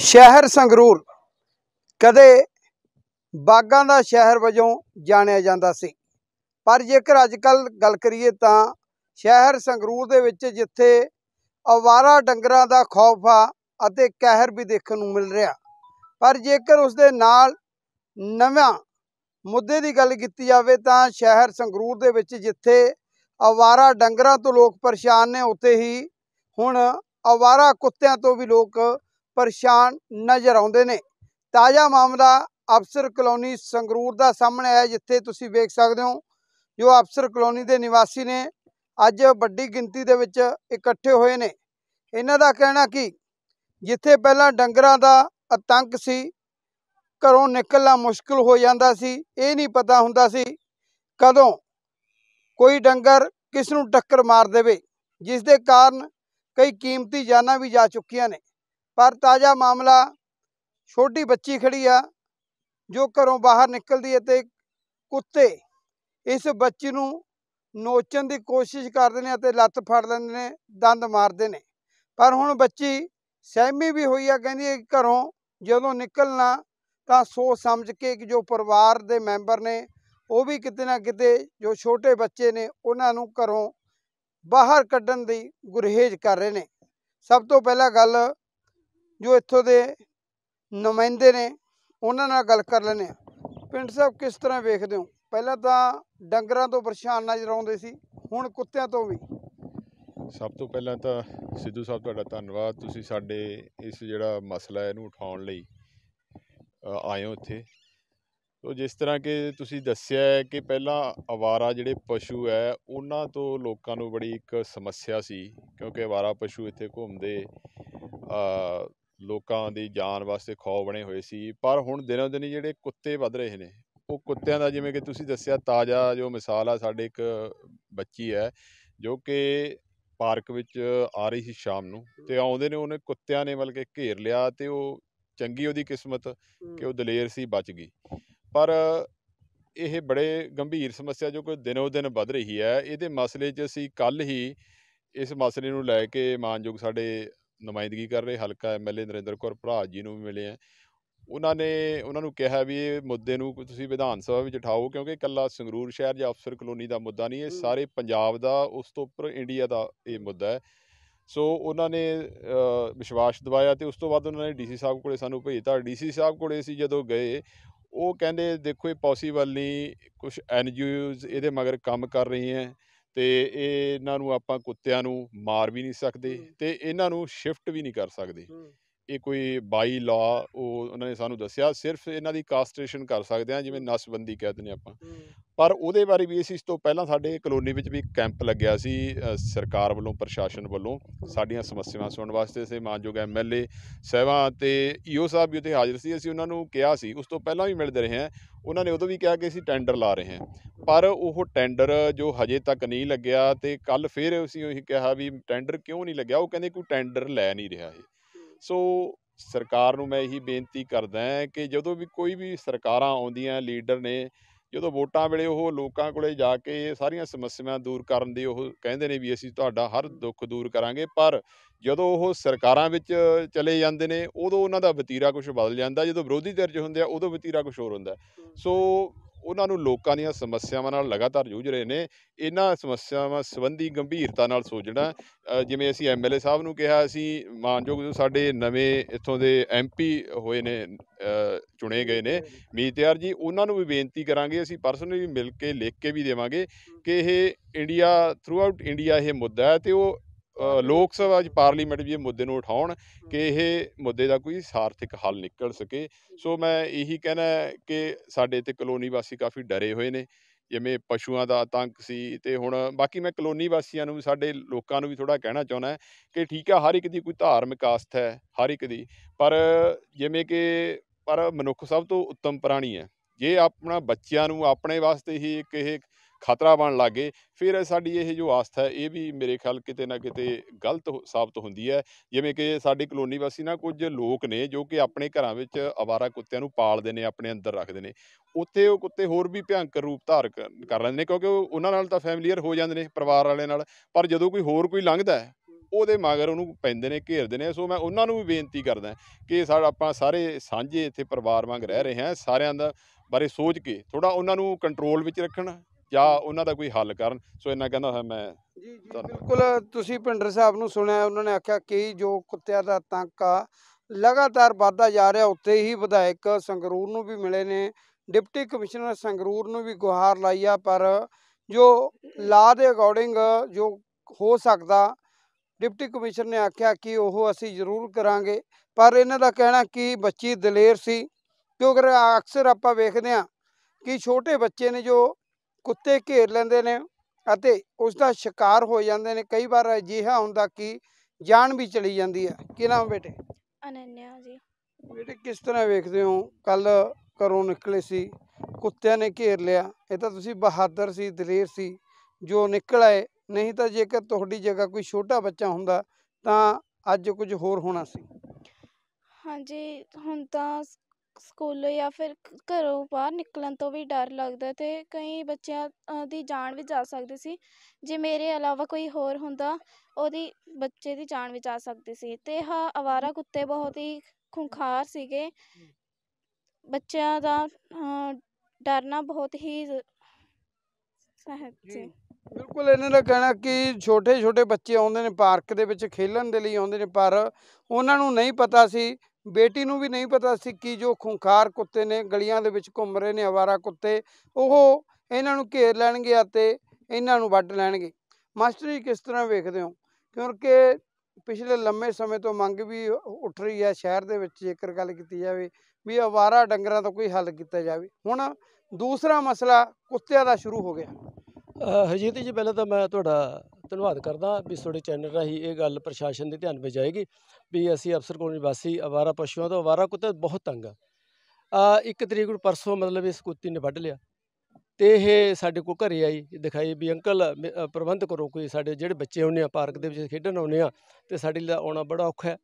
ਸ਼ਹਿਰ ਸੰਗਰੂਰ ਕਦੇ ਬਾਗਾਂ ਦਾ ਸ਼ਹਿਰ ਵਜੋਂ ਜਾਣਿਆ ਜਾਂਦਾ ਸੀ ਪਰ ਜੇਕਰ ਅੱਜ ਕੱਲ ਗੱਲ ਕਰੀਏ ਤਾਂ ਸ਼ਹਿਰ ਸੰਗਰੂਰ ਦੇ ਵਿੱਚ ਜਿੱਥੇ ਅਵਾਰਾ ਡੰਗਰਾਂ ਦਾ ਖੌਫ ਆ ਅਤੇ ਕਹਿਰ ਵੀ ਦੇਖਣ ਨੂੰ ਮਿਲ ਰਿਹਾ ਪਰ ਜੇਕਰ ਉਸ ਦੇ ਨਾਲ ਨਵਾਂ ਮੁੱਦੇ ਦੀ ਗੱਲ ਕੀਤੀ ਜਾਵੇ ਤਾਂ ਸ਼ਹਿਰ ਸੰਗਰੂਰ ਦੇ ਵਿੱਚ ਜਿੱਥੇ ਅਵਾਰਾ ਡੰਗਰਾਂ ਤੋਂ ਲੋਕ ਪਰੇਸ਼ਾਨ ਨੇ ਉੱਥੇ ਹੀ ਹੁਣ ਅਵਾਰਾ ਕੁੱਤਿਆਂ ਤੋਂ ਵੀ ਲੋਕ ਪਰੇਸ਼ਾਨ ਨਜ਼ਰ ਆਉਂਦੇ ਨੇ ਤਾਜ਼ਾ ਮਾਮਲਾ ਅਫਸਰ ਕਲੋਨੀ ਸੰਗਰੂਰ ਦਾ ਸਾਹਮਣੇ ਆਇਆ ਜਿੱਥੇ ਤੁਸੀਂ ਵੇਖ ਸਕਦੇ ਹੋ ਜੋ ਅਫਸਰ ਕਲੋਨੀ ਦੇ ਨਿਵਾਸੀ ਨੇ ਅੱਜ ਵੱਡੀ ਗਿਣਤੀ ਦੇ ਵਿੱਚ ਇਕੱਠੇ ਹੋਏ ਨੇ ਇਹਨਾਂ ਦਾ ਕਹਿਣਾ ਕਿ ਜਿੱਥੇ ਪਹਿਲਾਂ ਡੰਗਰਾਂ ਦਾ ਅਤੰਕ ਸੀ ਘਰੋਂ ਨਿਕਲਣਾ ਮੁਸ਼ਕਲ ਹੋ ਜਾਂਦਾ ਸੀ ਇਹ ਨਹੀਂ ਪਤਾ ਹੁੰਦਾ ਸੀ ਕਦੋਂ ਕੋਈ ਡੰਗਰ ਕਿਸ ਨੂੰ ਟੱਕਰ ਮਾਰ ਦੇਵੇ ਜਿਸ ਦੇ ਕਾਰਨ ਕਈ ਕੀਮਤੀ ਜਾਨਾਂ ਵੀ ਜਾ ਚੁੱਕੀਆਂ ਨੇ ਪਰ ਤਾਜ਼ਾ ਮਾਮਲਾ ਛੋਟੀ ਬੱਚੀ ਖੜੀ ਆ ਜੋ ਘਰੋਂ ਬਾਹਰ ਨਿਕਲਦੀ ਹੈ ਤੇ ਕੁੱਤੇ ਇਸ ਬੱਚੀ ਨੂੰ ਨੋਚਣ ਦੀ ਕੋਸ਼ਿਸ਼ ਕਰਦੇ ਨੇ ਅਤੇ ਲੱਤ ਫੜ ਲੈਂਦੇ ਨੇ ਦੰਦ ਮਾਰਦੇ ਨੇ ਪਰ ਹੁਣ ਬੱਚੀ ਸਹਿਮੀ ਵੀ ਹੋਈ ਆ ਕਹਿੰਦੀ ਘਰੋਂ ਜਦੋਂ ਨਿਕਲਣਾ ਤਾਂ ਸੋਚ ਸਮਝ ਕੇ ਕਿ ਜੋ ਪਰਿਵਾਰ ਦੇ ਮੈਂਬਰ ਨੇ ਉਹ ਵੀ ਕਿਤੇ ਨਾ ਕਿਤੇ ਜੋ ਛੋਟੇ ਬੱਚੇ ਨੇ ਉਹਨਾਂ ਨੂੰ ਘਰੋਂ ਬਾਹਰ ਕੱਢਣ ਦੀ ਗੁਰਹੇਜ ਕਰ ਰਹੇ ਨੇ ਸਭ ਤੋਂ ਪਹਿਲਾਂ ਗੱਲ ਜੋ ਇੱਥੋਂ ਦੇ ਨੁਮਾਇੰਦੇ ਨੇ ਉਹਨਾਂ ਨਾਲ ਗੱਲ ਕਰ ਲੈਨੇ ਆ ਪਿੰਡ ਸਾਹਿਬ ਕਿਸ ਤਰ੍ਹਾਂ ਵੇਖਦੇ ਹੋ ਪਹਿਲਾਂ ਤਾਂ ਡੰਗਰਾਂ ਤੋਂ ਪਰੇਸ਼ਾਨ ਨਜ਼ਰ ਆਉਂਦੇ ਸੀ ਹੁਣ ਕੁੱਤਿਆਂ ਤੋਂ ਵੀ ਸਭ ਤੋਂ ਪਹਿਲਾਂ ਤਾਂ ਸਿੱਧੂ ਸਾਹਿਬ ਤੁਹਾਡਾ ਧੰਨਵਾਦ ਤੁਸੀਂ ਸਾਡੇ ਇਸ ਜਿਹੜਾ ਮਸਲਾ ਇਹਨੂੰ ਉਠਾਉਣ ਲਈ ਆਏ ਹੋ ਇੱਥੇ ਤੋ ਜਿਸ ਤਰ੍ਹਾਂ ਕਿ ਤੁਸੀਂ ਦੱਸਿਆ ਹੈ ਕਿ ਪਹਿਲਾਂ ਆਵਾਰਾ ਜਿਹੜੇ ਪਸ਼ੂ ਹੈ ਉਹਨਾਂ ਤੋਂ ਲੋਕਾਂ ਨੂੰ ਬੜੀ ਇੱਕ ਸਮੱਸਿਆ ਸੀ ਕਿਉਂਕਿ ਆਵਾਰਾ ਪਸ਼ੂ ਇੱਥੇ ਘੁੰਮਦੇ ਲੋਕਾਂ ਦੀ ਜਾਨ ਵਾਸਤੇ ਖੌ ਬਣੇ ਹੋਏ ਸੀ ਪਰ ਹੁਣ ਦਿਨੋਂ ਦਿਨ ਜਿਹੜੇ ਕੁੱਤੇ ਵੱਧ ਰਹੇ ਨੇ ਉਹ ਕੁੱਤਿਆਂ ਦਾ ਜਿਵੇਂ ਕਿ ਤੁਸੀਂ ਦੱਸਿਆ ਤਾਜ਼ਾ ਜੋ ਮਿਸਾਲ ਆ ਸਾਡੇ ਇੱਕ ਬੱਚੀ ਹੈ ਜੋ ਕਿ ਪਾਰਕ ਵਿੱਚ ਆ ਰਹੀ ਸੀ ਸ਼ਾਮ ਨੂੰ ਤੇ ਆਉਂਦੇ ਨੇ ਉਹਨੇ ਕੁੱਤਿਆਂ ਨੇ ਮਲਕੇ ਘੇਰ ਲਿਆ ਤੇ ਉਹ ਚੰਗੀ ਉਹਦੀ ਕਿਸਮਤ ਕਿ ਉਹ ਦਲੇਰ ਸੀ ਬਚ ਗਈ ਪਰ ਇਹ ਬੜੇ ਗੰਭੀਰ ਸਮੱਸਿਆ ਜੋ ਕਿ ਦਿਨੋ ਦਿਨ ਵੱਧ ਰਹੀ ਹੈ ਇਹਦੇ ਮਸਲੇ 'ਚ ਅਸੀਂ ਕੱਲ ਹੀ ਇਸ ਮਸਲੇ ਨੂੰ ਲੈ ਕੇ ਮਾਨਯੋਗ ਸਾਡੇ ਨੁਮਾਇੰਦਗੀ ਕਰ ਰਹੇ ਹਲਕਾ ਐਮਐਲਏ ਨਰਿੰਦਰ ਕੌਰ ਭਰਾ ਜੀ ਨੂੰ ਵੀ ਮਿਲੇ ਆ ਉਹਨਾਂ ਨੇ ਉਹਨਾਂ ਨੂੰ ਕਿਹਾ ਵੀ ਇਹ ਮੁੱਦੇ ਨੂੰ ਤੁਸੀਂ ਵਿਧਾਨ ਸਭਾ ਵਿੱਚ ਉਠਾਓ ਕਿਉਂਕਿ ਇਕੱਲਾ ਸੰਗਰੂਰ ਸ਼ਹਿਰ ਜਾਂ ਅਫਸਰ ਕਲੋਨੀ ਦਾ ਮੁੱਦਾ ਨਹੀਂ ਇਹ ਸਾਰੇ ਪੰਜਾਬ ਦਾ ਉਸ ਤੋਂ ਉੱਪਰ ਇੰਡੀਆ ਦਾ ਇਹ ਮੁੱਦਾ ਹੈ ਸੋ ਉਹਨਾਂ ਨੇ ਵਿਸ਼ਵਾਸ ਦਿਵਾਇਆ ਤੇ ਉਸ ਤੋਂ ਬਾਅਦ ਉਹਨਾਂ ਨੇ ਡੀਸੀ ਸਾਹਿਬ ਕੋਲੇ ਸਾਨੂੰ ਭੇਜਤਾ ਡੀਸੀ ਸਾਹਿਬ ਕੋਲੇ ਅਸੀਂ ਜਦੋਂ ਗਏ ਉਹ ਕਹਿੰਦੇ ਦੇਖੋ ਇਹ ਪੋਸੀਬਲ ਨਹੀਂ ਕੁਝ ਐਨਜੀਓਜ਼ ਇਹਦੇ ਮਗਰ ਕੰਮ ਕਰ ਰਹੀਆਂ ਤੇ ਇਹਨਾਂ ਨੂੰ ਆਪਾਂ ਕੁੱਤਿਆਂ ਨੂੰ ਮਾਰ ਵੀ ਨਹੀਂ ਸਕਦੇ ਤੇ ਇਹਨਾਂ ਨੂੰ ਸ਼ਿਫਟ ਵੀ ਨਹੀਂ ਕਰ ਸਕਦੇ ਇਹ ਕੋਈ ਬਾਈ ਲਾ ਉਹ ਉਹਨਾਂ ਨੇ ਸਾਨੂੰ ਦੱਸਿਆ ਸਿਰਫ ਇਹਨਾਂ ਦੀ ਕਾਸਟ੍ਰੇਸ਼ਨ ਕਰ ਸਕਦੇ ਆ ਜਿਵੇਂ ਨਸਬੰਦੀ ਕਹਿ ਦਿੰਦੇ ਆਪਾਂ ਪਰ ਉਹਦੇ ਬਾਰੇ ਵੀ ਅਸੀਂ ਇਸ ਤੋਂ ਪਹਿਲਾਂ ਸਾਡੇ ਕਲੋਨੀ ਵਿੱਚ ਵੀ ਕੈਂਪ ਲੱਗਿਆ ਸੀ ਸਰਕਾਰ ਵੱਲੋਂ ਪ੍ਰਸ਼ਾਸਨ ਵੱਲੋਂ ਸਾਡੀਆਂ ਸਮੱਸਿਆਵਾਂ ਸੁਣਨ ਵਾਸਤੇ ਸੇ ਮਾਨਯੋਗ ਐਮਐਲਏ ਸਹਿਬਾਂ ਤੇ ਈਓ ਸਾਹਿਬ ਵੀ ਉੱਥੇ ਹਾਜ਼ਰ ਸੀ ਅਸੀਂ ਉਹਨਾਂ ਨੂੰ ਕਿਹਾ ਸੀ ਉਸ ਤੋਂ ਪਹਿਲਾਂ ਵੀ ਮਿਲਦੇ ਰਹੇ ਹਾਂ ਉਹਨਾਂ ਨੇ ਉਦੋਂ ਵੀ ਕਿਹਾ ਕਿ ਅਸੀਂ ਟੈਂਡਰ ਲਾ ਰਹੇ ਹਾਂ ਪਰ ਉਹ ਟੈਂਡਰ ਜੋ ਹਜੇ ਤੱਕ ਨਹੀਂ ਲੱਗਿਆ ਤੇ ਕੱਲ ਫੇਰ ਅਸੀਂ ਉਹੀ ਕਿਹਾ ਵੀ ਟੈਂਡਰ ਕਿਉਂ ਨਹੀਂ ਲੱਗਿਆ ਉਹ ਕਹਿੰਦੇ ਕੋਈ ਟੈਂਡਰ ਲੈ ਨਹੀਂ ਰਿਹਾ ਹੈ ਸੋ ਸਰਕਾਰ ਨੂੰ ਮੈਂ ਇਹੀ ਬੇਨਤੀ ਕਰਦਾ ਕਿ ਜਦੋਂ ਵੀ ਕੋਈ ਵੀ ਸਰਕਾਰਾਂ ਆਉਂਦੀਆਂ ਲੀਡਰ ਨੇ ਜਦੋਂ ਵੋਟਾਂ ਵੇਲੇ ਉਹ ਲੋਕਾਂ ਕੋਲੇ ਜਾ ਕੇ ਸਾਰੀਆਂ ਸਮੱਸਿਆਵਾਂ ਦੂਰ ਕਰਨ ਦੀ ਉਹ ਕਹਿੰਦੇ ਨੇ ਵੀ ਅਸੀਂ ਤੁਹਾਡਾ ਹਰ ਦੁੱਖ ਦੂਰ ਕਰਾਂਗੇ ਪਰ ਜਦੋਂ ਉਹ ਸਰਕਾਰਾਂ ਵਿੱਚ ਚਲੇ ਜਾਂਦੇ ਨੇ ਉਦੋਂ ਉਹਨਾਂ ਦਾ ਵਤੀਰਾ ਕੁਝ ਬਦਲ ਜਾਂਦਾ ਜਦੋਂ ਵਿਰੋਧੀ ਧਿਰ 'ਚ ਹੁੰਦੇ ਆ ਉਦੋਂ ਵਤੀਰਾ ਕੁਝ ਹੋਰ ਹੁੰਦਾ ਸੋ ਉਹਨਾਂ ਨੂੰ ਲੋਕਾਂ ਦੀਆਂ ਸਮੱਸਿਆਵਾਂ ਨਾਲ ਲਗਾਤਾਰ ਜੂਝ ਰਹੇ ਨੇ ਇਹਨਾਂ ਸਮੱਸਿਆਵਾਂ ਸੰਬੰਧੀ ਗੰਭੀਰਤਾ ਨਾਲ ਸੋਚਣਾ ਜਿਵੇਂ ਅਸੀਂ ਐਮਐਲਏ ਸਾਹਿਬ ਨੂੰ ਕਿਹਾ ਅਸੀਂ ਮਾਨਯੋਗ ਸਾਡੇ ਨਵੇਂ ਇੱਥੋਂ ਦੇ ਐਮਪੀ ਹੋਏ ਨੇ ਚੁਣੇ ਗਏ ਨੇ ਮੀਤਿਆਰ ਜੀ ਉਹਨਾਂ ਨੂੰ ਵੀ ਬੇਨਤੀ ਕਰਾਂਗੇ ਅਸੀਂ ਪਰਸਨਲੀ ਮਿਲ ਕੇ ਲਿਖ ਕੇ ਵੀ ਦੇਵਾਂਗੇ ਕਿ ਇਹ ਇੰਡੀਆ ਥਰੂ ਆਊਟ ਇੰਡੀਆ ਇਹ ਮੁੱਦਾ ਹੈ ਤੇ ਉਹ ਲੋਕ ਸਭਾ ਜੀ ਪਾਰਲੀਮੈਂਟ ਵੀ ਇਹ ਮੁੱਦੇ ਨੂੰ ਉਠਾਉਣ ਕਿ ਇਹ ਮੁੱਦੇ ਦਾ ਕੋਈ ਸਾਰਥਿਕ ਹੱਲ ਨਿਕਲ ਸਕੇ ਸੋ ਮੈਂ ਇਹੀ ਕਹਿਣਾ ਕਿ ਸਾਡੇ ਇੱਥੇ ਕਲੋਨੀ ਵਾਸੀ ਕਾਫੀ ਡਰੇ ਹੋਏ ਨੇ ਜਿਵੇਂ ਪਸ਼ੂਆਂ ਦਾ ਆਤੰਕ ਸੀ ਤੇ ਹੁਣ ਬਾਕੀ ਮੈਂ ਕਲੋਨੀ ਵਾਸੀਆਂ ਨੂੰ ਵੀ ਸਾਡੇ ਲੋਕਾਂ ਨੂੰ ਵੀ ਥੋੜਾ ਕਹਿਣਾ ਚਾਹੁੰਦਾ ਕਿ ਠੀਕ ਆ ਹਰ ਇੱਕ ਦੀ ਕੋਈ ਧਾਰਮਿਕ ਆਸਥਾ ਹੈ ਹਰ ਇੱਕ ਦੀ ਪਰ ਜਿਵੇਂ ਕਿ ਪਰ ਮਨੁੱਖ ਸਭ ਤੋਂ ਉੱਤਮ ਪ੍ਰਾਣੀ ਹੈ ਜੇ ਆਪਣਾ ਬੱਚਿਆਂ ਨੂੰ ਆਪਣੇ ਵਾਸਤੇ ਹੀ ਇੱਕ ਇਹ ਖਤਰਾ ਬਣ ਲੱਗੇ ਫਿਰ ਸਾਡੀ ਇਹ ਜੋ ਆਸਥਾ ਇਹ ਵੀ ਮੇਰੇ ਖਿਆਲ ਕਿਤੇ ਨਾ ਕਿਤੇ ਗਲਤ ਸਾਬਤ ਹੁੰਦੀ ਹੈ ਜਿਵੇਂ ਕਿ ਸਾਡੀ ਕਲੋਨੀ ਵਾਸੀ ਨਾ ਕੁਝ ਲੋਕ ਨੇ ਜੋ ਕਿ ਆਪਣੇ ਘਰਾਂ ਵਿੱਚ ਆਵਾਰਾ ਕੁੱਤਿਆਂ ਨੂੰ ਪਾਲਦੇ ਨੇ ਆਪਣੇ ਅੰਦਰ ਰੱਖਦੇ ਨੇ ਉੱਥੇ ਉਹ ਕੁੱਤੇ ਹੋਰ ਵੀ ਭਿਆਨਕ ਰੂਪ ਧਾਰ ਕਰ ਲੈਂਦੇ ਨੇ ਕਿਉਂਕਿ ਉਹਨਾਂ ਨਾਲ ਤਾਂ ਫੈਮਿਲੀਅਰ ਹੋ ਜਾਂਦੇ ਨੇ ਪਰਿਵਾਰ ਵਾਲੇ ਨਾਲ ਪਰ ਜਦੋਂ ਕੋਈ ਹੋਰ ਕੋਈ ਲੰਘਦਾ ਹੈ ਉਹਦੇ ਮਗਰ ਉਹਨੂੰ ਪੈਂਦੇ ਨੇ ਘੇਰਦੇ ਨੇ ਸੋ ਮੈਂ ਉਹਨਾਂ ਨੂੰ ਵੀ ਬੇਨਤੀ ਕਰਦਾ ਕਿ ਸਾਡਾ ਆਪਾਂ ਸਾਰੇ ਸਾਂਝੇ ਇੱਥੇ ਪਰਿਵਾਰ ਵਾਂਗ ਰਹਿ ਰਹੇ ਹਾਂ ਸਾਰਿਆਂ ਦਾ ਬਾਰੇ ਸੋਚ ਕੇ ਥੋੜਾ ਉਹਨਾਂ ਨੂੰ ਕੰਟਰੋਲ ਵਿੱਚ ਰੱਖਣਾ ਜਾਂ ਉਹਨਾਂ ਦਾ ਕੋਈ ਹੱਲ ਕਰਨ ਸੋ ਇਹਨਾਂ ਕਹਿੰਦਾ ਹੋਇਆ ਮੈਂ ਜੀ ਜੀ ਬਿਲਕੁਲ ਤੁਸੀਂ ਪਿੰਡਰ ਸਾਹਿਬ ਨੂੰ ਸੁਣਿਆ ਉਹਨਾਂ ਨੇ ਆਖਿਆ ਕਿ ਜੋ ਕੁੱਤਿਆਂ ਦਾ ਤਾਂਕਾ ਲਗਾਤਾਰ ਵਾਧਾ ਜਾ ਰਿਹਾ ਉੱਤੇ ਹੀ ਵਿਧਾਇਕ ਸੰਗਰੂਰ ਨੂੰ ਵੀ ਮਿਲੇ ਨੇ ਡਿਪਟੀ ਕਮਿਸ਼ਨਰ ਸੰਗਰੂਰ ਨੂੰ ਵੀ ਗੁਹਾਰ ਲਾਈ ਆ ਪਰ ਜੋ ਲਾ ਦੇ ਅਕੋਰਡਿੰਗ ਜੋ ਹੋ ਸਕਦਾ ਡਿਪਟੀ ਕਮਿਸ਼ਨਰ ਨੇ ਆਖਿਆ ਕਿ ਉਹ ਅਸੀਂ ਜ਼ਰੂਰ ਕਰਾਂਗੇ ਪਰ ਇਹਨਾਂ ਦਾ ਕਹਿਣਾ ਕਿ ਬੱਚੀ ਦਲੇਰ ਸੀ ਕਿਉਂਕਿ ਅਕਸਰ ਆਪਾਂ ਵੇਖਦੇ ਆ ਕਿ ਛੋਟੇ ਬੱਚੇ ਨੇ ਜੋ ਕੁੱਤੇ ਘੇਰ ਲੈਂਦੇ ਨੇ ਅਤੇ ਉਸ ਦਾ ਸ਼ਿਕਾਰ ਹੋ ਜਾਂਦੇ ਨੇ ਕਈ ਵਾਰ ਅਜਿਹਾ ਹੁੰਦਾ ਕਿ ਜਾਨ ਵੀ ਚਲੀ ਜਾਂਦੀ ਹੈ ਕੀ ਨਾਮ ਬੇਟੇ ਅਨੰਨਿਆ ਜੀ ਬੇਟੇ ਕਿਸ ਤਰ੍ਹਾਂ ਵੇਖਦੇ ਹੋ ਕੱਲ ਘਰੋਂ ਨਿਕਲੇ ਸੀ ਕੁੱਤਿਆਂ ਨੇ ਘੇਰ ਲਿਆ ਇਹ ਤਾਂ ਤੁਸੀਂ ਬਹਾਦਰ ਸੀ ਦਲੇਰ ਸੀ ਜੋ ਨਿਕਲ ਆਏ ਨਹੀਂ ਤਾਂ ਜੇਕਰ ਤੁਹਾਡੀ ਜਗ੍ਹਾ ਕੋਈ ਛੋਟਾ ਬੱਚਾ ਹੁੰਦਾ ਤਾਂ ਅੱਜ ਕੁਝ ਹੋਰ ਹੋਣਾ ਸੀ ਹਾਂਜੀ ਹੁਣ ਤਾਂ ਸਕੂਲੋਂ ਜਾਂ ਫਿਰ ਘਰੋਂ ਬਾਹਰ ਨਿਕਲਣ ਤੋਂ ਵੀ ਡਰ ਲੱਗਦਾ ਤੇ ਕਈ ਬੱਚਿਆਂ ਦੀ ਜਾਨ ਵੀ ਜਾ ਸਕਦੀ ਸੀ ਜੇ ਮੇਰੇ ਇਲਾਵਾ ਕੋਈ ਹੋਰ ਹੁੰਦਾ ਉਹਦੀ ਬੱਚੇ ਦੀ ਜਾਨ ਵੀ ਜਾ ਸਕਦੀ ਸੀ ਤੇ ਹਾਂ ਅਵਾਰਾ ਕੁੱਤੇ ਬਹੁਤ ਹੀ ਖੁੰਖਾਰ ਸੀਗੇ ਬੱਚਿਆਂ ਦਾ ਡਰਨਾ ਬਹੁਤ ਹੀ ਸਹਿਜ ਸੀ ਬਿਲਕੁਲ ਇਹਨਾਂ ਦਾ ਕਹਿਣਾ ਕਿ ਛੋਟੇ ਛੋਟੇ ਬੱਚੇ ਆਉਂਦੇ ਨੇ ਪਾਰਕ ਦੇ ਵਿੱਚ ਖੇਲਣ ਦੇ ਲਈ ਆਉਂਦੇ ਨੇ ਪਰ ਉਹਨਾਂ ਨੂੰ ਨਹੀਂ ਪਤਾ ਸੀ ਬੇਟੀ ਨੂੰ ਵੀ ਨਹੀਂ ਪਤਾ ਸੀ ਕਿ ਜੋ ਖੁੰਖਾਰ ਕੁੱਤੇ ਨੇ ਗਲੀਆਂ ਦੇ ਵਿੱਚ ਘੁੰਮ ਰਹੇ ਨੇ ਆਵਾਰਾ ਕੁੱਤੇ ਉਹ ਇਹਨਾਂ ਨੂੰ ਘੇਰ ਲੈਣਗੇ ਅਤੇ ਇਹਨਾਂ ਨੂੰ ਵੱਢ ਲੈਣਗੇ ਮਾਸਟਰ ਜੀ ਕਿਸ ਤਰ੍ਹਾਂ ਵੇਖਦੇ ਹੋ ਕਿਉਂਕਿ ਪਿਛਲੇ ਲੰਮੇ ਸਮੇਂ ਤੋਂ ਮੰਗ ਵੀ ਉੱਠ ਰਹੀ ਹੈ ਸ਼ਹਿਰ ਦੇ ਵਿੱਚ ਜੇਕਰ ਗੱਲ ਕੀਤੀ ਜਾਵੇ ਵੀ ਆਵਾਰਾ ਡੰਗਰਾਂ ਦਾ ਕੋਈ ਹੱਲ ਕੀਤਾ ਜਾਵੇ ਹੁਣ ਦੂਸਰਾ ਮਸਲਾ ਕੁੱਤਿਆਂ ਦਾ ਸ਼ੁਰੂ ਹੋ ਗਿਆ ਹਜੀਤ ਜੀ ਪਹਿਲਾਂ ਤਾਂ ਮੈਂ ਤੁਹਾਡਾ ਧੰਨਵਾਦ ਕਰਦਾ ਵੀ ਤੁਹਾਡੇ ਚੈਨਲ ਰਾਹੀਂ ਇਹ ਗੱਲ ਪ੍ਰਸ਼ਾਸਨ ਦੇ ਧਿਆਨ ਵਿੱਚ ਜਾਏਗੀ ਵੀ ਅਸੀਂ ਅਫਸਰ ਕੋਲ ਨਿਵਾਸੀ ਆਵਾਰਾ ਪਸ਼ੂਆਂ ਤੋਂ ਆਵਾਰਾ ਕੁੱਤੇ ਬਹੁਤ ਤੰਗ ਆ ਆ ਇੱਕ ਤਰੀਕ ਨੂੰ ਪਰਸੋਂ ਮਤਲਬ ਇਸ ਕੁੱਤੀ ਨੇ ਵੱਢ ਲਿਆ ਤੇ ਇਹ ਸਾਡੇ ਕੋਲ ਘਰੇ ਆਈ ਦਿਖਾਈ ਵੀ ਅੰਕਲ ਪ੍ਰਬੰਧ ਕਰੋ ਕੋਈ ਸਾਡੇ ਜਿਹੜੇ ਬੱਚੇ ਹੁੰਨੇ ਆ ਪਾਰਕ ਦੇ ਵਿੱਚ ਖੇਡਣ ਆਉਂਦੇ ਆ ਤੇ ਸਾਡੇ ਲਈ ਆਉਣਾ ਬੜਾ ਔਖਾ ਹੈ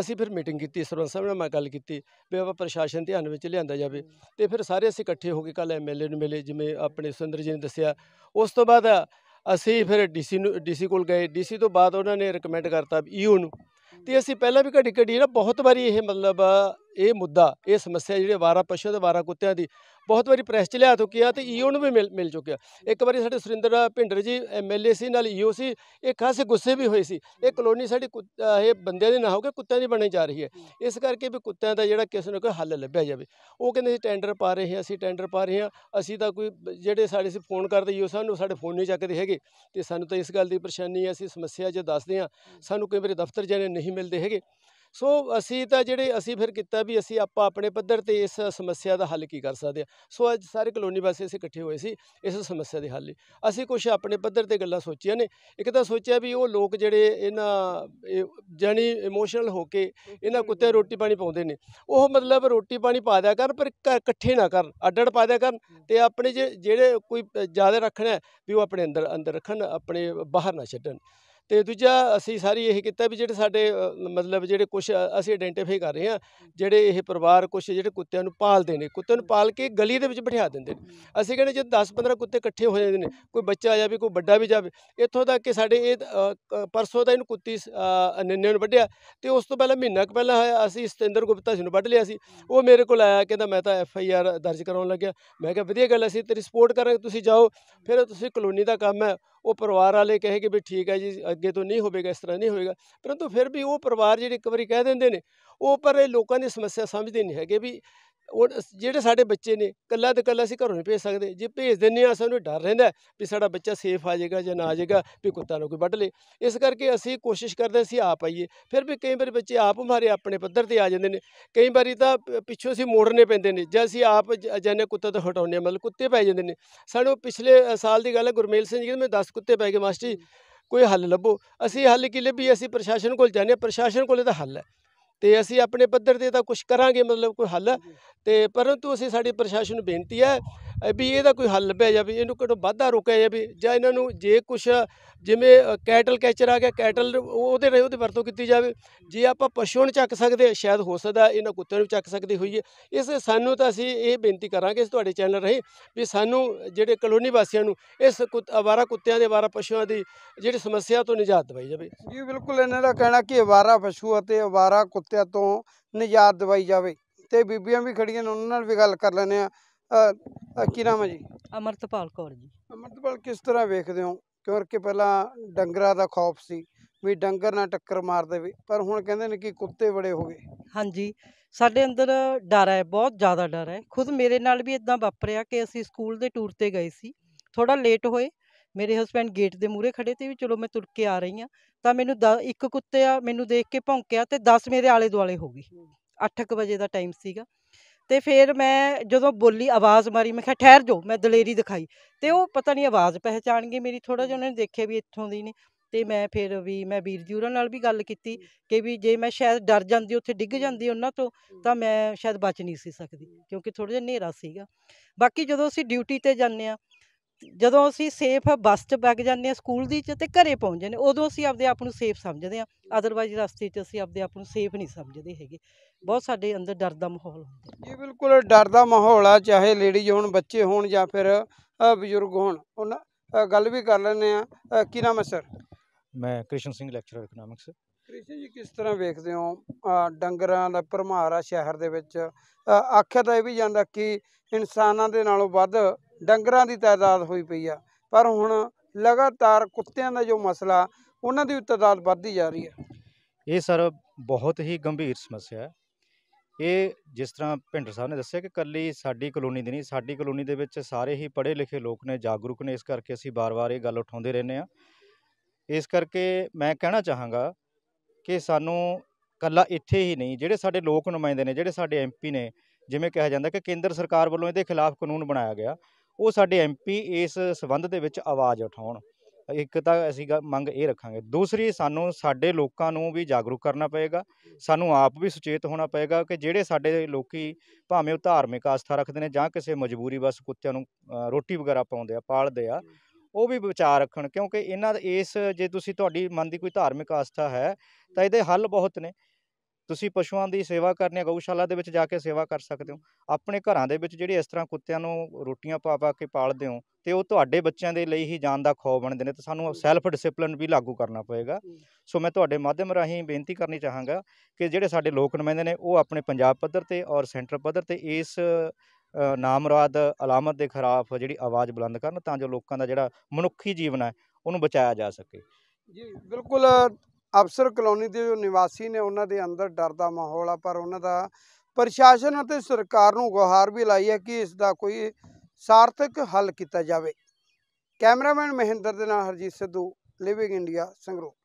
ਅਸੀਂ ਫਿਰ ਮੀਟਿੰਗ ਕੀਤੀ ਸਰਪੰਚ ਸਾਹਿਬ ਨਾਲ ਮੈਂ ਗੱਲ ਕੀਤੀ ਵੀ ਆਪਾਂ ਪ੍ਰਸ਼ਾਸਨ ਧਿਆਨ ਵਿੱਚ ਲਿਆਂਦਾ ਜਾਵੇ ਤੇ ਫਿਰ ਸਾਰੇ ਅਸੀਂ ਇਕੱਠੇ ਹੋ ਕੇ ਕੱਲ ਐਮਐਲਏ ਨੂੰ ਮਿਲੇ ਜਿਵੇਂ ਆਪਣੇ ਸੁੰਦਰ ਜੀ ਨੇ ਦੱਸਿਆ ਉਸ ਤੋਂ ਬਾਅਦ ਅਸੀਂ ਫਿਰ ਡੀਸੀ ਨੂੰ ਡੀਸੀ ਕੋਲ ਗਏ ਡੀਸੀ ਤੋਂ ਬਾਅਦ ਉਹਨਾਂ ਨੇ ਰეკਮੈਂਡ ਕਰਤਾ ਈਓ ਨੂੰ ਤੇ ਅਸੀਂ ਪਹਿਲਾਂ ਵੀ ਘੜੀ ਘੜੀ ਨਾ ਬਹੁਤ ਵਾਰੀ ਇਹ ਮਤਲਬ ਇਹ ਮੁੱਦਾ ਇਹ ਸਮੱਸਿਆ ਜਿਹੜੇ ਵਾਰਾ ਪਸ਼ੂ ਤੇ ਵਾਰਾ ਕੁੱਤਿਆਂ ਦੀ ਬਹੁਤ ਵਾਰੀ ਪ੍ਰੈਸ 'ਚ ਲਿਆ ਚੁੱਕਿਆ ਤੇ ਈਓ ਨੂੰ ਵੀ ਮਿਲ ਮਿਲ ਚੁੱਕਿਆ ਇੱਕ ਵਾਰੀ ਸਾਡੇ ਸੁਰਿੰਦਰ ਭਿੰਡਰ ਜੀ ਐਮਐਲਏ ਸੀ ਨਾਲ ਈਓ ਸੀ ਇਹ ਖਾਸੇ ਗੁੱਸੇ ਵੀ ਹੋਏ ਸੀ ਇਹ ਕਲੋਨੀ ਸਾਡੀ ਇਹ ਬੰਦਿਆਂ ਦੀ ਨਾ ਹੋ ਕੇ ਕੁੱਤਿਆਂ ਦੀ ਬਣੀ ਜਾ ਰਹੀ ਹੈ ਇਸ ਕਰਕੇ ਵੀ ਕੁੱਤਿਆਂ ਦਾ ਜਿਹੜਾ ਕਿਸੇ ਨੂੰ ਕੋਈ ਹੱਲ ਲੱਭਿਆ ਜਾਵੇ ਉਹ ਕਹਿੰਦੇ ਸੀ ਟੈਂਡਰ ਪਾ ਰਹੇ ਹਾਂ ਅਸੀਂ ਟੈਂਡਰ ਪਾ ਰਹੇ ਹਾਂ ਅਸੀਂ ਤਾਂ ਕੋਈ ਜਿਹੜੇ ਸਾਡੇ ਸੀ ਫੋਨ ਕਰਦੇ ਈਓ ਸਾਨੂੰ ਸਾਡੇ ਫੋਨ ਨਹੀਂ ਚੱਕਦੇ ਹੈਗੇ ਤੇ ਸਾਨੂੰ ਤਾਂ ਇਸ ਗੱਲ ਦੀ ਪਰੇਸ਼ਾਨੀ ਹੈ ਅਸੀਂ ਸਮੱਸਿਆ ਜੇ ਦੱਸਦੇ ਹਾਂ ਸਾਨੂੰ ਕਈ ਵਾਰੀ ਦਫ਼ਤਰ ਜਾਣੇ ਨਹੀਂ ਮਿਲਦੇ ਹੈਗੇ ਸੋ ਅਸੀਂ ਤਾਂ ਜਿਹੜੇ ਅਸੀਂ ਫਿਰ ਕੀਤਾ ਵੀ ਅਸੀਂ ਆਪਾਂ ਆਪਣੇ ਪੱਧਰ ਤੇ ਇਸ ਸਮੱਸਿਆ ਦਾ ਹੱਲ ਕੀ ਕਰ ਸਕਦੇ ਆ ਸੋ ਅੱਜ ਸਾਰੇ ਕਲੋਨੀ ਵਾਸੀ ਅਸੀਂ ਇਕੱਠੇ ਹੋਏ ਸੀ ਇਸ ਸਮੱਸਿਆ ਦੇ ਹੱਲ ਲਈ ਅਸੀਂ ਕੁਝ ਆਪਣੇ ਪੱਧਰ ਤੇ ਗੱਲਾਂ ਸੋਚੀਆਂ ਨੇ ਇੱਕ ਤਾਂ ਸੋਚਿਆ ਵੀ ਉਹ ਲੋਕ ਜਿਹੜੇ ਇਹਨਾਂ ਜਾਨੀ ਇਮੋਸ਼ਨਲ ਹੋ ਕੇ ਇਹਨਾਂ ਕੁੱਤੇ ਰੋਟੀ ਪਾਣੀ ਪਾਉਂਦੇ ਨੇ ਉਹ ਮਤਲਬ ਰੋਟੀ ਪਾਣੀ ਪਾ ਦਿਆ ਕਰਨ ਪਰ ਇਕੱਠੇ ਨਾ ਕਰਨ ਅੱਡੜ ਪਾ ਦਿਆ ਕਰਨ ਤੇ ਆਪਣੇ ਜਿਹੜੇ ਕੋਈ ਜ਼ਿਆਦਾ ਰੱਖਣਾ ਵੀ ਉਹ ਆਪਣੇ ਅੰਦਰ ਅੰਦਰ ਰੱਖਣ ਆਪਣੇ ਬਾਹਰ ਨਾ ਛੱਡਣ ਤੇ ਦੂਜਾ ਅਸੀਂ ਸਾਰੀ ਇਹ ਕੀਤਾ ਵੀ ਜਿਹੜੇ ਸਾਡੇ ਮਤਲਬ ਜਿਹੜੇ ਕੁਝ ਅਸੀਂ ਆਇਡੈਂਟੀਫਾਈ ਕਰ ਰਹੇ ਹਾਂ ਜਿਹੜੇ ਇਹ ਪਰਿਵਾਰ ਕੁਝ ਜਿਹੜੇ ਕੁੱਤਿਆਂ ਨੂੰ ਪਾਲਦੇ ਨੇ ਕੁੱਤਿਆਂ ਨੂੰ ਪਾਲ ਕੇ ਗਲੀ ਦੇ ਵਿੱਚ ਬਿਠਾ ਦਿੰਦੇ ਨੇ ਅਸੀਂ ਕਹਿੰਦੇ ਜਦ 10-15 ਕੁੱਤੇ ਇਕੱਠੇ ਹੋ ਜਾਂਦੇ ਨੇ ਕੋਈ ਬੱਚਾ ਆ ਜਾਵੇ ਕੋਈ ਵੱਡਾ ਵੀ ਜਾਵੇ ਇੱਥੋਂ ਤੱਕ ਕਿ ਸਾਡੇ ਇਹ ਪਰਸੋਂ ਦਾ ਇਹਨੂੰ ਕੁੱਤੀ ਅਨੰਨੇ ਨੂੰ ਵੱਢਿਆ ਤੇ ਉਸ ਤੋਂ ਪਹਿਲਾਂ ਮਹੀਨਾ ਕੁ ਪਹਿਲਾਂ ਅਸੀਂ ਸਤਿੰਦਰ ਗੁਪਤਾ ਜੀ ਨੂੰ ਵੱਢ ਲਿਆ ਸੀ ਉਹ ਮੇਰੇ ਕੋਲ ਆਇਆ ਕਹਿੰਦਾ ਮੈਂ ਤਾਂ ਐਫ ਆਈ ਆਰ ਦਰਜ ਕਰਾਉਣ ਲੱਗਿਆ ਮੈਂ ਕਿਹਾ ਵਧੀਆ ਗੱਲ ਅਸੀਂ ਤੇਰੀ ਸਪੋਰਟ ਕਰਾਂਗੇ ਤੁਸੀਂ ਜਾਓ ਫਿਰ ਤੁਸੀਂ ਕਲੋਨੀ ਦਾ ਕੰਮ ਹੈ ਉਹ ਪਰਿਵਾਰ ਵਾਲੇ ਕਹੇ ਕਿ ਵੀ ਠੀਕ ਹੈ ਜੀ ਅੱਗੇ ਤੋਂ ਨਹੀਂ ਹੋਵੇਗਾ ਇਸ ਤਰ੍ਹਾਂ ਨਹੀਂ ਹੋਵੇਗਾ ਪਰੰਤੂ ਫਿਰ ਵੀ ਉਹ ਪਰਿਵਾਰ ਜਿਹੜੇ ਇੱਕ ਵਾਰੀ ਕਹਿ ਦਿੰਦੇ ਨੇ ਉਹ ਪਰ ਇਹ ਲੋਕਾਂ ਦੀ ਸਮੱਸਿਆ ਸਮਝਦੇ ਨਹੀਂ ਹੈਗੇ ਵੀ ਉਹ ਜਿਹੜੇ ਸਾਡੇ ਬੱਚੇ ਨੇ ਕੱਲਾ ਤੇ ਕੱਲਾ ਅਸੀਂ ਘਰੋਂ ਨਹੀਂ ਭੇਜ ਸਕਦੇ ਜੇ ਭੇਜ ਦਿੰਨੇ ਆ ਸਾਨੂੰ ਡਰ ਰਹਿੰਦਾ ਵੀ ਸਾਡਾ ਬੱਚਾ ਸੇਫ ਆ ਜਾਏਗਾ ਜਾਂ ਨਾ ਆ ਜਾਏਗਾ ਵੀ ਕੁੱਤਾ ਨੂੰ ਕੋਈ ਵੱਢ ਲੇ ਇਸ ਕਰਕੇ ਅਸੀਂ ਕੋਸ਼ਿਸ਼ ਕਰਦੇ ਅਸੀਂ ਆਪ ਆਈਏ ਫਿਰ ਵੀ ਕਈ ਵਾਰੀ ਬੱਚੇ ਆਪ ਹਮਾਰੇ ਆਪਣੇ ਪੱਧਰ ਤੇ ਆ ਜਾਂਦੇ ਨੇ ਕਈ ਵਾਰੀ ਤਾਂ ਪਿੱਛੋਂ ਅਸੀਂ ਮੋੜਨੇ ਪੈਂਦੇ ਨੇ ਜਾਂ ਅਸੀਂ ਆਪ ਜਾਨੇ ਕੁੱਤਾ ਤੋਂ ਹਟਾਉਣੇ ਮਤਲਬ ਕੁੱਤੇ ਪੈ ਜਾਂਦੇ ਨੇ ਸਾਨੂੰ ਪਿਛਲੇ ਸਾਲ ਦੀ ਗੱਲ ਹੈ ਗੁਰਮੇਲ ਸਿੰਘ ਜੀ ਮੈਂ 10 ਕੁੱਤੇ ਪੈ ਗਏ ਮਾਸਟਰ ਜੀ ਕੋਈ ਹੱਲ ਲੱਭੋ ਅਸੀਂ ਹੱਲ ਕਿ ਲੱਭੀ ਅਸੀਂ ਪ੍ਰਸ਼ਾਸਨ ਕੋਲ ਜਾਂਦੇ ਪ੍ਰਸ਼ਾਸਨ ਕੋਲੇ ਤਾਂ ਹੱਲ ਹੈ ਤੇ ਅਸੀਂ ਆਪਣੇ ਪੱਧਰ ਤੇ ਤਾਂ ਕੁਝ ਕਰਾਂਗੇ ਮਤਲਬ ਕੋਈ ਹੱਲ ਤੇ ਪਰੰਤੂ ਅਸੀਂ ਸਾਡੀ ਪ੍ਰਸ਼ਾਸਨ ਨੂੰ ਬੇਨਤੀ ਹੈ ਵੀ ਇਹਦਾ ਕੋਈ ਹੱਲ ਲੱਭਿਆ ਜਾਵੇ ਇਹਨੂੰ ਕਿਹੜਾ ਵਾਧਾ ਰੋਕਿਆ ਜਾਵੇ ਜਾਂ ਇਹਨਾਂ ਨੂੰ ਜੇ ਕੁਝ ਜਿਵੇਂ ਕੈਟਲ ਕੈਚਰ ਆ ਗਿਆ ਕੈਟਲ ਉਹਦੇ ਉਹਦੀ ਵਰਤੋਂ ਕੀਤੀ ਜਾਵੇ ਜੇ ਆਪਾਂ ਪਸ਼ੂਆਂ ਨੂੰ ਚੱਕ ਸਕਦੇ ਸ਼ਾਇਦ ਹੋ ਸਕਦਾ ਇਹਨਾਂ ਕੁੱਤਿਆਂ ਨੂੰ ਚੱਕ ਸਕਦੇ ਹੋਈਏ ਇਸ ਸਾਨੂੰ ਤਾਂ ਅਸੀਂ ਇਹ ਬੇਨਤੀ ਕਰਾਂਗੇ ਤੁਹਾਡੇ ਚੈਨਲ ਰਹੀ ਵੀ ਸਾਨੂੰ ਜਿਹੜੇ ਕਲੋਨੀ ਵਾਸੀਆਂ ਨੂੰ ਇਸ ਅਵਾਰਾ ਕੁੱਤਿਆਂ ਦੇ ਅਵਾਰਾ ਪਸ਼ੂਆਂ ਦੀ ਜਿਹੜੀ ਸਮੱਸਿਆ ਤੋਂ ਨਿਜਾਤ ਦਵਾਈ ਜਾਵੇ ਜੀ ਬਿਲਕੁਲ ਇਹਨਾਂ ਦਾ ਕਹਿਣਾ ਕਿ ਅਵਾਰਾ ਪਸ਼ੂ ਅਤੇ ਅਵਾਰਾ ਕੁੱਤਿਆਂ ਤੋਂ ਨਿਜਾਤ ਦਵਾਈ ਜਾਵੇ ਤੇ ਬੀਬੀਆਂ ਵੀ ਖੜੀਆਂ ਨੇ ਉਹਨਾਂ ਨਾਲ ਵੀ ਗੱਲ ਕਰ ਲੈਣੇ ਆ ਆ ਕੀ ਨਾਮ ਹੈ ਜੀ ਅਮਰਤਪਾਲ ਕੌਰ ਜੀ ਅਮਰਤਪਾਲ ਕਿਸ ਤਰ੍ਹਾਂ ਵੇਖਦੇ ਹੋ ਕਿਉਂਕਿ ਪਹਿਲਾਂ ਡੰਗਰਾਂ ਦਾ ਖੌਫ ਸੀ ਵੀ ਡੰਗਰ ਨਾਲ ਟੱਕਰ ਮਾਰ ਦੇਵੇ ਪਰ ਹੁਣ ਕਹਿੰਦੇ ਨੇ ਕਿ ਕੁੱਤੇ ਬੜੇ ਹੋ ਗਏ ਹਾਂਜੀ ਸਾਡੇ ਅੰਦਰ ਡਰ ਹੈ ਬਹੁਤ ਜ਼ਿਆਦਾ ਡਰ ਹੈ ਖੁਦ ਮੇਰੇ ਨਾਲ ਵੀ ਇਦਾਂ ਵਾਪਰਿਆ ਕਿ ਅਸੀਂ ਸਕੂਲ ਦੇ ਟੂਰ ਤੇ ਗਏ ਸੀ ਥੋੜਾ ਲੇਟ ਹੋਏ ਮੇਰੇ ਹਸਬੰਡ ਗੇਟ ਦੇ ਮੂਹਰੇ ਖੜੇ ਤੇ ਵੀ ਚਲੋ ਮੈਂ ਤੁਰ ਕੇ ਆ ਰਹੀ ਆ ਤਾਂ ਮੈਨੂੰ ਇੱਕ ਕੁੱਤੇ ਆ ਮੈਨੂੰ ਦੇਖ ਕੇ ਭੌਂਕਿਆ ਤੇ 10 ਮੇਰੇ ਆਲੇ ਦੁਆਲੇ ਹੋ ਗਈ 8:00 ਵਜੇ ਦਾ ਟਾਈਮ ਸੀਗਾ ਤੇ ਫਿਰ ਮੈਂ ਜਦੋਂ ਬੋਲੀ ਆਵਾਜ਼ ਮਾਰੀ ਮੈਂ ਕਿਹਾ ਠਹਿਰ ਜਾਓ ਮੈਂ ਦਲੇਰੀ ਦਿਖਾਈ ਤੇ ਉਹ ਪਤਾ ਨਹੀਂ ਆਵਾਜ਼ ਪਹਿਚਾਣ ਗਏ ਮੇਰੀ ਥੋੜਾ ਜਿਹਾ ਉਹਨਾਂ ਨੇ ਦੇਖਿਆ ਵੀ ਇੱਥੋਂ ਦੀ ਨੇ ਤੇ ਮੈਂ ਫਿਰ ਵੀ ਮੈਂ ਵੀਰ ਜੀ ਉਹਨਾਂ ਨਾਲ ਵੀ ਗੱਲ ਕੀਤੀ ਕਿ ਵੀ ਜੇ ਮੈਂ ਸ਼ਾਇਦ ਡਰ ਜਾਂਦੀ ਉੱਥੇ ਡਿੱਗ ਜਾਂਦੀ ਉਹਨਾਂ ਤੋਂ ਤਾਂ ਮੈਂ ਸ਼ਾਇਦ ਬਚ ਨਹੀਂ ਸੀ ਸਕਦੀ ਕਿਉਂਕਿ ਥੋੜਾ ਜਿਹਾ ਹਨੇਰਾ ਸੀਗਾ ਬਾਕੀ ਜਦੋਂ ਅਸੀਂ ਡਿਊਟੀ ਤੇ ਜਾਂਦੇ ਆ ਜਦੋਂ ਅਸੀਂ ਸੇਫ ਬੱਸ 'ਚ ਬੈਗ ਜਾਂਦੇ ਆ ਸਕੂਲ ਦੀ 'ਚ ਤੇ ਘਰੇ ਪਹੁੰਚ ਜਾਂਦੇ ਉਦੋਂ ਅਸੀਂ ਆਪਦੇ ਆਪ ਨੂੰ ਸੇਫ ਸਮਝਦੇ ਆ ਅਦਰਵਾਈਜ਼ ਰਸਤੇ 'ਚ ਅਸੀਂ ਆਪਦੇ ਆਪ ਨੂੰ ਸੇਫ ਨਹੀਂ ਸਮਝਦੇ ਹੈਗੇ ਬਹੁਤ ਸਾਡੇ ਅੰਦਰ ਡਰ ਦਾ ਮਾਹੌਲ ਹੁੰਦਾ ਜੀ ਬਿਲਕੁਲ ਡਰ ਦਾ ਮਾਹੌਲ ਆ ਚਾਹੇ ਲੇਡੀਜ਼ ਹੋਣ ਬੱਚੇ ਹੋਣ ਜਾਂ ਫਿਰ ਬਜ਼ੁਰਗ ਹੋਣ ਉਹਨਾਂ ਗੱਲ ਵੀ ਕਰ ਲੈਂਦੇ ਆ ਕੀ ਨਾਮ ਹੈ ਸਰ ਮੈਂ ਕ੍ਰਿਸ਼ਨ ਸਿੰਘ ਲੈਕਚਰਰ ਇਕਨੋਮਿਕਸ ਕ੍ਰਿਸ਼ਨ ਜੀ ਕਿਸ ਤਰ੍ਹਾਂ ਵੇਖਦੇ ਹੋ ਡੰਗਰਾਂ ਦਾ ਪਰਮਾਰ ਆ ਸ਼ਹਿਰ ਦੇ ਵਿੱਚ ਆਖਿਆ ਤਾਂ ਇਹ ਵੀ ਜਾਂਦਾ ਕਿ ਇਨਸਾਨਾਂ ਦੇ ਨਾਲੋਂ ਵੱਧ ਡੰਗਰਾਂ ਦੀ ਤਾਦਾਦ ਹੋਈ ਪਈ ਆ ਪਰ ਹੁਣ ਲਗਾਤਾਰ ਕੁੱਤਿਆਂ ਦਾ ਜੋ ਮਸਲਾ ਉਹਨਾਂ ਦੀ ਤਾਦਾਦ ਵੱਧਦੀ ਜਾ ਰਹੀ ਹੈ ਇਹ ਸਰ ਬਹੁਤ ਹੀ ਗੰਭੀਰ ਸਮੱਸਿਆ ਹੈ ਇਹ ਜਿਸ ਤਰ੍ਹਾਂ ਭਿੰਡਰ ਸਾਹਿਬ ਨੇ ਦੱਸਿਆ ਕਿ ਕੱਲੀ ਸਾਡੀ ਕਲੋਨੀ ਦੀ ਨਹੀਂ ਸਾਡੀ ਕਲੋਨੀ ਦੇ ਵਿੱਚ ਸਾਰੇ ਹੀ ਪੜ੍ਹੇ ਲਿਖੇ ਲੋਕ ਨੇ ਜਾਗਰੂਕ ਨੇ ਇਸ ਕਰਕੇ ਅਸੀਂ ਬਾਰ-ਬਾਰ ਇਹ ਗੱਲ ਉਠਾਉਂਦੇ ਰਹਿੰਦੇ ਆ ਇਸ ਕਰਕੇ ਮੈਂ ਕਹਿਣਾ ਚਾਹਾਂਗਾ ਕਿ ਸਾਨੂੰ ਕੱਲਾ ਇੱਥੇ ਹੀ ਨਹੀਂ ਜਿਹੜੇ ਸਾਡੇ ਲੋਕ ਨੁਮਾਇੰਦੇ ਨੇ ਜਿਹੜੇ ਸਾਡੇ ਐਮਪੀ ਨੇ ਜਿਵੇਂ ਕਿਹਾ ਜਾਂਦਾ ਕਿ ਕੇਂਦਰ ਸਰਕਾਰ ਵੱਲੋਂ ਇਹਦੇ ਖਿਲਾਫ ਕਾਨੂੰਨ ਬਣਾਇਆ ਗਿਆ ਉਹ ਸਾਡੇ ਐਮਪੀ ਇਸ ਸਬੰਧ ਦੇ ਵਿੱਚ ਆਵਾਜ਼ ਉਠਾਉਣ ਇੱਕ ਤਾਂ ਅਸੀਂ ਮੰਗ ਇਹ ਰੱਖਾਂਗੇ ਦੂਸਰੀ ਸਾਨੂੰ ਸਾਡੇ ਲੋਕਾਂ ਨੂੰ ਵੀ ਜਾਗਰੂਕ ਕਰਨਾ ਪਏਗਾ ਸਾਨੂੰ ਆਪ ਵੀ ਸੁਚੇਤ ਹੋਣਾ ਪਏਗਾ ਕਿ ਜਿਹੜੇ ਸਾਡੇ ਲੋਕੀ ਭਾਵੇਂ ਉਹ ਧਾਰਮਿਕ ਆਸਥਾ ਰੱਖਦੇ ਨੇ ਜਾਂ ਕਿਸੇ ਮਜਬੂਰੀ ਬਸ ਕੁੱਤਿਆਂ ਨੂੰ ਰੋਟੀ ਵਗੈਰਾ ਪਾਉਂਦੇ ਆ ਪਾਲਦੇ ਆ ਉਹ ਵੀ ਵਿਚਾਰ ਰੱਖਣ ਕਿਉਂਕਿ ਇਹਨਾਂ ਇਸ ਜੇ ਤੁਸੀਂ ਤੁਹਾਡੀ ਮਨ ਦੀ ਕੋਈ ਧਾਰਮਿਕ ਆਸਥਾ ਹੈ ਤਾਂ ਇਹਦੇ ਹੱਲ ਬਹੁਤ ਨੇ ਤੁਸੀਂ ਪਸ਼ੂਆਂ ਦੀ ਸੇਵਾ ਕਰਨੀ ਹੈ ਗਊਸ਼ਾਲਾ ਦੇ ਵਿੱਚ ਜਾ ਕੇ ਸੇਵਾ ਕਰ ਸਕਦੇ ਹੋ ਆਪਣੇ ਘਰਾਂ ਦੇ ਵਿੱਚ ਜਿਹੜੇ ਇਸ ਤਰ੍ਹਾਂ ਕੁੱਤਿਆਂ ਨੂੰ ਰੋਟੀਆਂ ਪਾ ਪਾ ਕੇ ਪਾਲਦੇ ਹੋ ਤੇ ਉਹ ਤੁਹਾਡੇ ਬੱਚਿਆਂ ਦੇ ਲਈ ਹੀ ਜਾਨ ਦਾ ਖੌ ਬਣਦੇ ਨੇ ਤੇ ਸਾਨੂੰ ਸੈਲਫ ਡਿਸਪਲਿਨ ਵੀ ਲਾਗੂ ਕਰਨਾ ਪਏਗਾ ਸੋ ਮੈਂ ਤੁਹਾਡੇ ਮਾਧਿਅਮ ਰਾਹੀਂ ਬੇਨਤੀ ਕਰਨੀ ਚਾਹਾਂਗਾ ਕਿ ਜਿਹੜੇ ਸਾਡੇ ਲੋਕ ਨੁਮਾਇੰਦੇ ਨੇ ਉਹ ਆਪਣੇ ਪੰਜਾਬ ਪੱਧਰ ਤੇ ਔਰ ਸੈਂਟਰ ਪੱਧਰ ਤੇ ਇਸ ਨਾਮਰਾਦ ਅਲਾਮਤ ਦੇ ਖਰਾਫ ਜਿਹੜੀ ਆਵਾਜ਼ ਬੁਲੰਦ ਕਰਨ ਤਾਂ ਜੋ ਲੋਕਾਂ ਦਾ ਜਿਹੜਾ ਮਨੁੱਖੀ ਜੀਵਨ ਹੈ ਉਹਨੂੰ ਬਚਾਇਆ ਜਾ ਸਕੇ ਜੀ ਬਿਲਕੁਲ ਅਫਸਰ ਕਲੋਨੀ ਦੇ ਜੋ ਨਿਵਾਸੀ ਨੇ ਉਹਨਾਂ ਦੇ ਅੰਦਰ ਡਰ ਦਾ ਮਾਹੌਲ ਆ ਪਰ ਉਹਨਾਂ ਦਾ ਪ੍ਰਸ਼ਾਸਨ ਅਤੇ ਸਰਕਾਰ ਨੂੰ ਗੁਹਾਰ ਵੀ ਲਾਈ ਹੈ ਕਿ ਇਸ ਦਾ ਕੋਈ ਸਾਰਥਕ ਹੱਲ ਕੀਤਾ ਜਾਵੇ ਕੈਮਰਾਮੈਨ ਮਹਿੰਦਰ ਦੇ ਨਾਲ ਹਰਜੀਤ ਸਿੱਧੂ ਲਿਵਿੰਗ ਇੰਡੀਆ ਸੰਗਰੂਰ